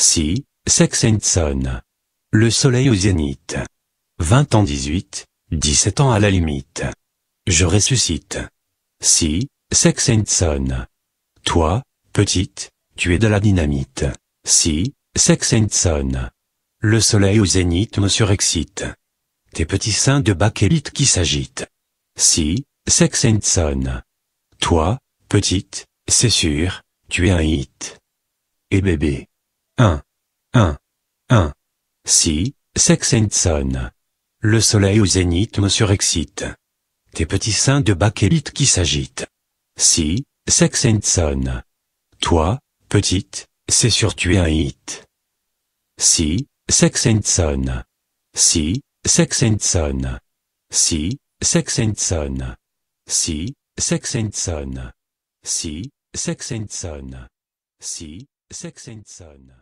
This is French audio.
Si, son. Le soleil au zénith. 20 ans 18, 17 ans à la limite. Je ressuscite. Si, son. Toi, petite, tu es de la dynamite. Si, son. Le soleil au zénith me surexcite. Tes petits seins de bakélite qui s'agitent. Si, son. Toi, petite, c'est sûr, tu es un hit. Et bébé. 1, 1, 1. Si, Sex Le soleil au zénith me surexcite. Tes petits seins de bakélite qui s'agitent. Si, Sex Toi, petite, c'est sûr tu un hit. Si, Sex Si, Sex Si, Sex Si, Sex Si, Sex Si,